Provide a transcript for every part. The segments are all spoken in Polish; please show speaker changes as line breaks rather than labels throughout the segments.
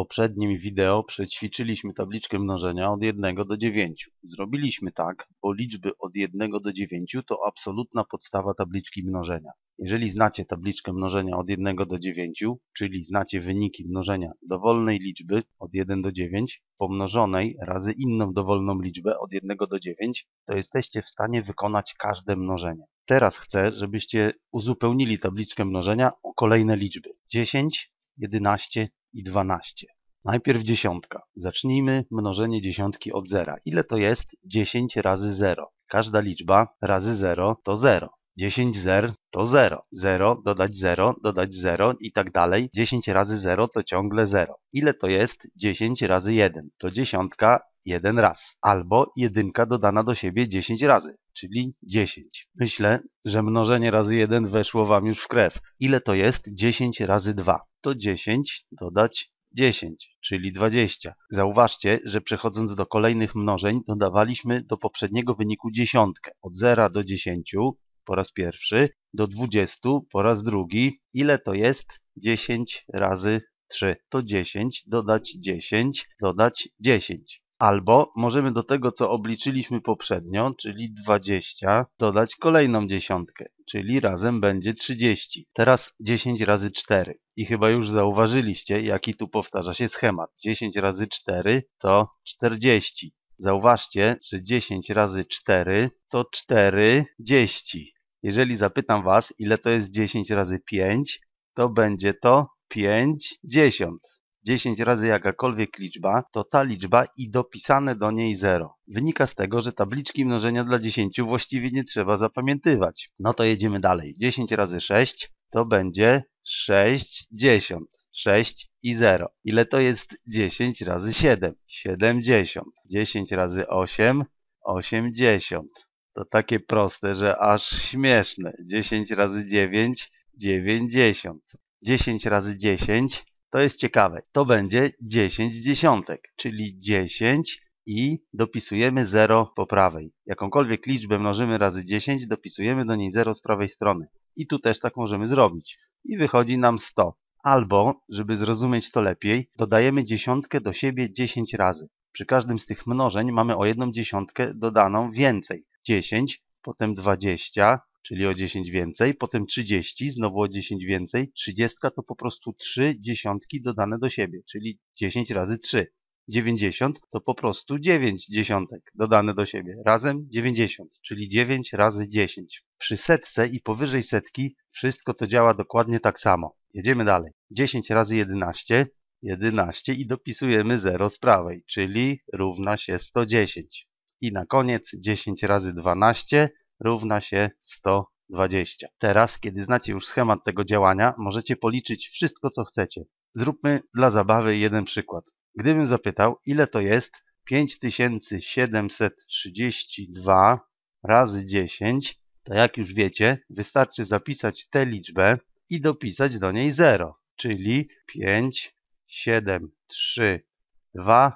poprzednim wideo przećwiczyliśmy tabliczkę mnożenia od 1 do 9. Zrobiliśmy tak, bo liczby od 1 do 9 to absolutna podstawa tabliczki mnożenia. Jeżeli znacie tabliczkę mnożenia od 1 do 9, czyli znacie wyniki mnożenia dowolnej liczby od 1 do 9 pomnożonej razy inną dowolną liczbę od 1 do 9, to jesteście w stanie wykonać każde mnożenie. Teraz chcę, żebyście uzupełnili tabliczkę mnożenia o kolejne liczby. 10, 11, i 12. Najpierw dziesiątka. Zacznijmy mnożenie dziesiątki od zera. Ile to jest 10 razy 0? Każda liczba razy 0 to 0. 10 zer to 0. 0 dodać 0, dodać 0 i tak dalej. 10 razy 0 to ciągle 0. Ile to jest 10 razy 1? To dziesiątka jeden raz. Albo jedynka dodana do siebie 10 razy, czyli 10. Myślę, że mnożenie razy 1 weszło Wam już w krew. Ile to jest 10 razy 2? To 10 dodać 10, czyli 20. Zauważcie, że przechodząc do kolejnych mnożeń dodawaliśmy do poprzedniego wyniku dziesiątkę. Od 0 do 10 po raz pierwszy, do 20 po raz drugi. Ile to jest? 10 razy 3 to 10, dodać 10, dodać 10. Albo możemy do tego, co obliczyliśmy poprzednio, czyli 20, dodać kolejną dziesiątkę, czyli razem będzie 30. Teraz 10 razy 4. I chyba już zauważyliście, jaki tu powtarza się schemat. 10 razy 4 to 40. Zauważcie, że 10 razy 4 to 40. Jeżeli zapytam Was, ile to jest 10 razy 5, to będzie to 5 10 10 razy jakakolwiek liczba, to ta liczba i dopisane do niej 0. Wynika z tego, że tabliczki mnożenia dla 10 właściwie nie trzeba zapamiętywać. No to jedziemy dalej. 10 razy 6 to będzie 6 10, 6 i 0. Ile to jest 10 razy 7? 70. 10 razy 8? 80 to takie proste, że aż śmieszne. 10 razy 9, 90. 10 razy 10 to jest ciekawe. To będzie 10 dziesiątek, czyli 10 i dopisujemy 0 po prawej. Jakąkolwiek liczbę mnożymy razy 10, dopisujemy do niej 0 z prawej strony. I tu też tak możemy zrobić. I wychodzi nam 100. Albo, żeby zrozumieć to lepiej, dodajemy dziesiątkę do siebie 10 razy. Przy każdym z tych mnożeń mamy o jedną dziesiątkę dodaną więcej. 10, potem 20, czyli o 10 więcej, potem 30, znowu o 10 więcej. 30 to po prostu 3 dziesiątki dodane do siebie, czyli 10 razy 3. 90 to po prostu 9 dziesiątek dodane do siebie, razem 90, czyli 9 razy 10. Przy setce i powyżej setki wszystko to działa dokładnie tak samo. Jedziemy dalej. 10 razy 11, 11 i dopisujemy 0 z prawej, czyli równa się 110. I na koniec 10 razy 12 równa się 120. Teraz, kiedy znacie już schemat tego działania, możecie policzyć wszystko, co chcecie. Zróbmy dla zabawy jeden przykład. Gdybym zapytał, ile to jest 5732 razy 10, to jak już wiecie, wystarczy zapisać tę liczbę i dopisać do niej 0, czyli 5732. 7, 3, 2,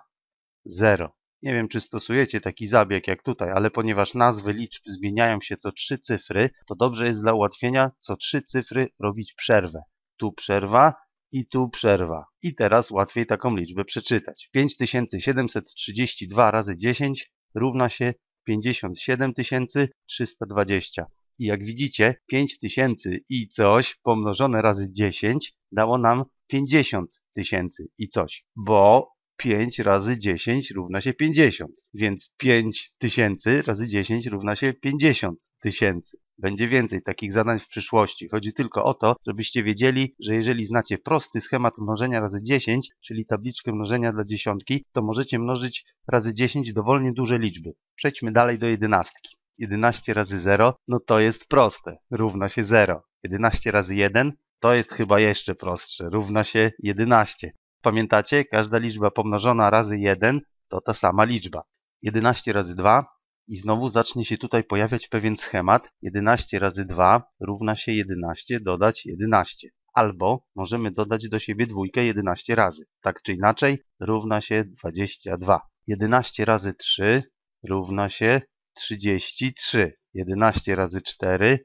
0. Nie wiem, czy stosujecie taki zabieg jak tutaj, ale ponieważ nazwy liczb zmieniają się co trzy cyfry, to dobrze jest dla ułatwienia co trzy cyfry robić przerwę. Tu przerwa i tu przerwa. I teraz łatwiej taką liczbę przeczytać. 5732 razy 10 równa się 57320. I jak widzicie, 5000 i coś pomnożone razy 10 dało nam 50 tysięcy i coś, bo 5 razy 10 równa się 50, więc 5 tysięcy razy 10 równa się 50 tysięcy. Będzie więcej takich zadań w przyszłości. Chodzi tylko o to, żebyście wiedzieli, że jeżeli znacie prosty schemat mnożenia razy 10, czyli tabliczkę mnożenia dla dziesiątki, to możecie mnożyć razy 10 dowolnie duże liczby. Przejdźmy dalej do jedenastki. 11 razy 0, no to jest proste, równa się 0. 11 razy 1, to jest chyba jeszcze prostsze. Równa się 11. Pamiętacie? Każda liczba pomnożona razy 1 to ta sama liczba. 11 razy 2 i znowu zacznie się tutaj pojawiać pewien schemat. 11 razy 2 równa się 11 dodać 11. Albo możemy dodać do siebie dwójkę 11 razy. Tak czy inaczej równa się 22. 11 razy 3 równa się 33. 11 razy 4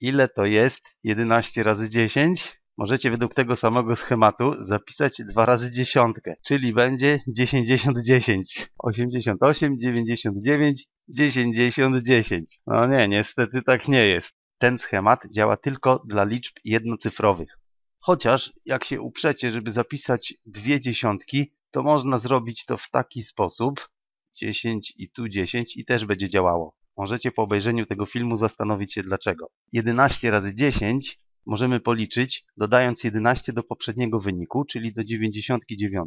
ile to jest 11 razy 10? Możecie według tego samego schematu zapisać 2 razy dziesiątkę, czyli będzie 10, 10, 88, 99, 10, 10, 10. No nie, niestety tak nie jest. Ten schemat działa tylko dla liczb jednocyfrowych. Chociaż jak się uprzecie, żeby zapisać dwie dziesiątki, to można zrobić to w taki sposób, 10 i tu 10 i też będzie działało. Możecie po obejrzeniu tego filmu zastanowić się dlaczego. 11 razy 10 możemy policzyć, dodając 11 do poprzedniego wyniku, czyli do 99.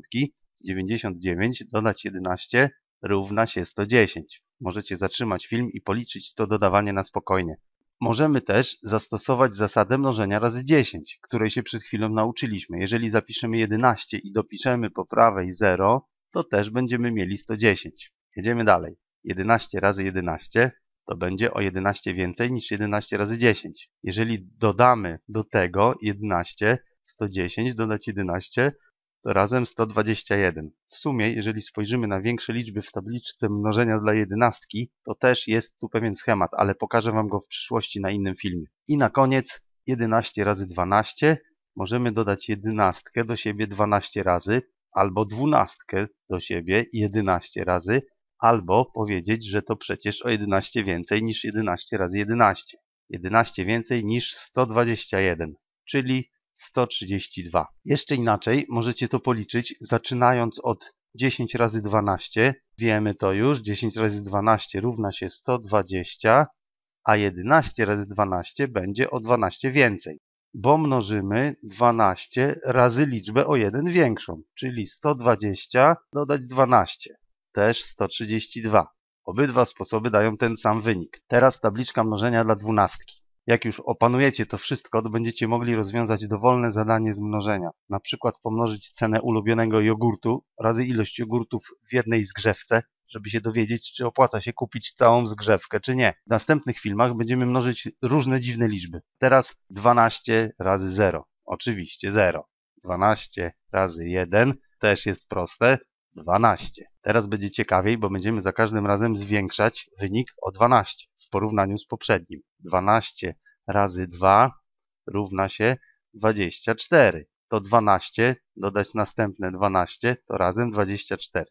99 dodać 11 równa się 110. Możecie zatrzymać film i policzyć to dodawanie na spokojnie. Możemy też zastosować zasadę mnożenia razy 10, której się przed chwilą nauczyliśmy. Jeżeli zapiszemy 11 i dopiszemy po prawej 0, to też będziemy mieli 110. Jedziemy dalej. 11 razy 11 to będzie o 11 więcej niż 11 razy 10. Jeżeli dodamy do tego 11, 110 dodać 11, to razem 121. W sumie, jeżeli spojrzymy na większe liczby w tabliczce mnożenia dla jedenastki, to też jest tu pewien schemat, ale pokażę Wam go w przyszłości na innym filmie. I na koniec 11 razy 12 możemy dodać jedenastkę do siebie 12 razy, albo dwunastkę do siebie 11 razy, Albo powiedzieć, że to przecież o 11 więcej niż 11 razy 11. 11 więcej niż 121, czyli 132. Jeszcze inaczej możecie to policzyć zaczynając od 10 razy 12. Wiemy to już, 10 razy 12 równa się 120, a 11 razy 12 będzie o 12 więcej, bo mnożymy 12 razy liczbę o 1 większą, czyli 120 dodać 12 też 132. Obydwa sposoby dają ten sam wynik. Teraz tabliczka mnożenia dla dwunastki. Jak już opanujecie to wszystko, to będziecie mogli rozwiązać dowolne zadanie z mnożenia. Na przykład pomnożyć cenę ulubionego jogurtu razy ilość jogurtów w jednej zgrzewce, żeby się dowiedzieć, czy opłaca się kupić całą zgrzewkę, czy nie. W następnych filmach będziemy mnożyć różne dziwne liczby. Teraz 12 razy 0. Oczywiście 0. 12 razy 1 też jest proste. 12. Teraz będzie ciekawiej, bo będziemy za każdym razem zwiększać wynik o 12 w porównaniu z poprzednim. 12 razy 2 równa się 24. To 12 dodać następne 12 to razem 24.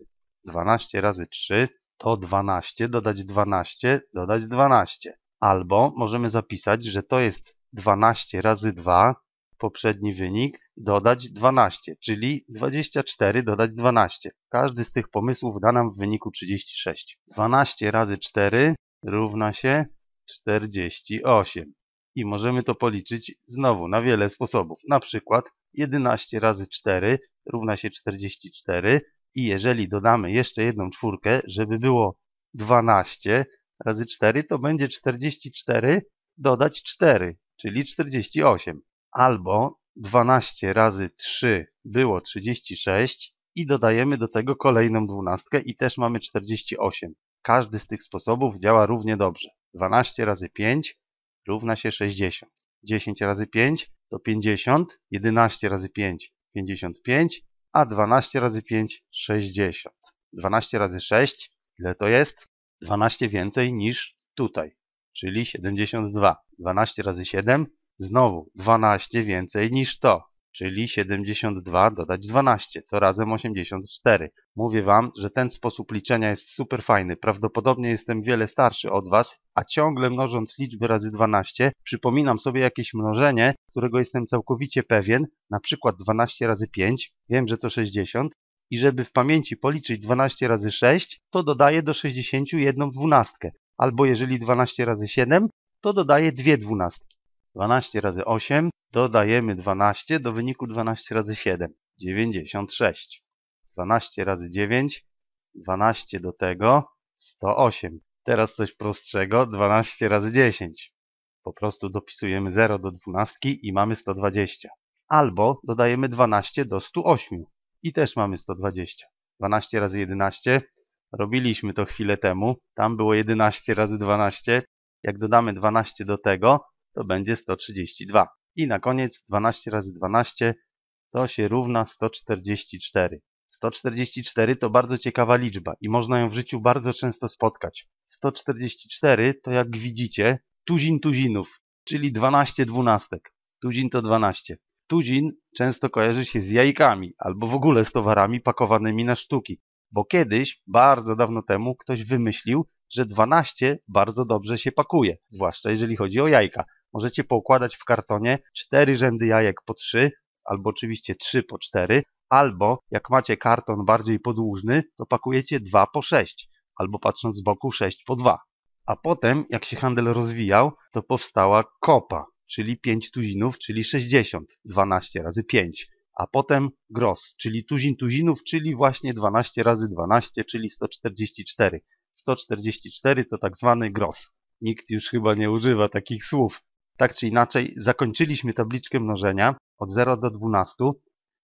12 razy 3 to 12 dodać 12 dodać 12. Albo możemy zapisać, że to jest 12 razy 2 poprzedni wynik dodać 12, czyli 24 dodać 12. Każdy z tych pomysłów da nam w wyniku 36. 12 razy 4 równa się 48. I możemy to policzyć znowu na wiele sposobów. Na przykład 11 razy 4 równa się 44 i jeżeli dodamy jeszcze jedną czwórkę, żeby było 12 razy 4, to będzie 44 dodać 4, czyli 48. Albo 12 razy 3 było 36 i dodajemy do tego kolejną dwunastkę i też mamy 48. Każdy z tych sposobów działa równie dobrze. 12 razy 5 równa się 60. 10 razy 5 to 50, 11 razy 5 55, a 12 razy 5 60. 12 razy 6 ile to jest? 12 więcej niż tutaj, czyli 72. 12 razy 7 Znowu 12 więcej niż to, czyli 72 dodać 12, to razem 84. Mówię wam, że ten sposób liczenia jest super fajny. Prawdopodobnie jestem wiele starszy od was, a ciągle mnożąc liczby razy 12, przypominam sobie jakieś mnożenie, którego jestem całkowicie pewien, na przykład 12 razy 5, wiem, że to 60, i żeby w pamięci policzyć 12 razy 6, to dodaję do 61 dwunastkę. Albo jeżeli 12 razy 7, to dodaję dwie dwunastki. 12 razy 8, dodajemy 12 do wyniku 12 razy 7, 96. 12 razy 9, 12 do tego, 108. Teraz coś prostszego, 12 razy 10. Po prostu dopisujemy 0 do 12 i mamy 120. Albo dodajemy 12 do 108 i też mamy 120. 12 razy 11, robiliśmy to chwilę temu, tam było 11 razy 12. Jak dodamy 12 do tego, to będzie 132. I na koniec 12 razy 12 to się równa 144. 144 to bardzo ciekawa liczba i można ją w życiu bardzo często spotkać. 144 to jak widzicie tuzin tuzinów, czyli 12 dwunastek. Tuzin to 12. Tuzin często kojarzy się z jajkami albo w ogóle z towarami pakowanymi na sztuki, bo kiedyś, bardzo dawno temu, ktoś wymyślił, że 12 bardzo dobrze się pakuje, zwłaszcza jeżeli chodzi o jajka możecie poukładać w kartonie cztery rzędy jajek po trzy, albo oczywiście trzy po cztery, albo jak macie karton bardziej podłużny, to pakujecie dwa po sześć, albo patrząc z boku sześć po dwa. A potem, jak się handel rozwijał, to powstała kopa, czyli 5 tuzinów, czyli 60, 12 razy 5. A potem gros, czyli tuzin tuzinów, czyli właśnie 12 razy 12, czyli 144. 144 to tak zwany gros. Nikt już chyba nie używa takich słów, tak czy inaczej, zakończyliśmy tabliczkę mnożenia od 0 do 12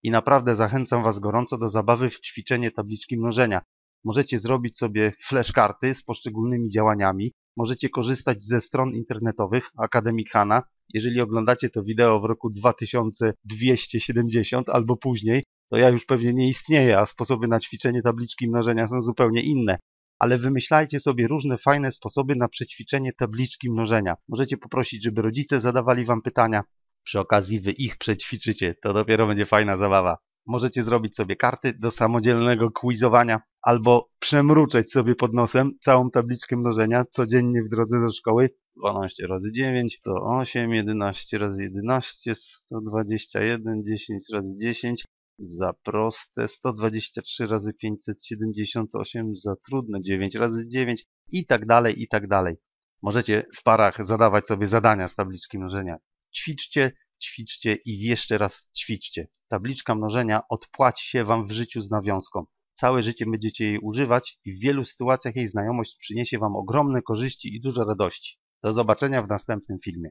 i naprawdę zachęcam Was gorąco do zabawy w ćwiczenie tabliczki mnożenia. Możecie zrobić sobie flashkarty z poszczególnymi działaniami, możecie korzystać ze stron internetowych Akademii Hana. Jeżeli oglądacie to wideo w roku 2270 albo później, to ja już pewnie nie istnieję, a sposoby na ćwiczenie tabliczki mnożenia są zupełnie inne ale wymyślajcie sobie różne fajne sposoby na przećwiczenie tabliczki mnożenia. Możecie poprosić, żeby rodzice zadawali wam pytania. Przy okazji wy ich przećwiczycie, to dopiero będzie fajna zabawa. Możecie zrobić sobie karty do samodzielnego quizowania albo przemruczać sobie pod nosem całą tabliczkę mnożenia codziennie w drodze do szkoły. 12 razy 9 to 8, 11 razy 11, 121, 10 razy 10 za proste 123 razy 578 za trudne 9 razy 9 i tak dalej i tak dalej. Możecie w parach zadawać sobie zadania z tabliczki mnożenia. Ćwiczcie, ćwiczcie i jeszcze raz ćwiczcie. Tabliczka mnożenia odpłaci się wam w życiu z nawiązką. Całe życie będziecie jej używać i w wielu sytuacjach jej znajomość przyniesie wam ogromne korzyści i dużo radości. Do zobaczenia w następnym filmie.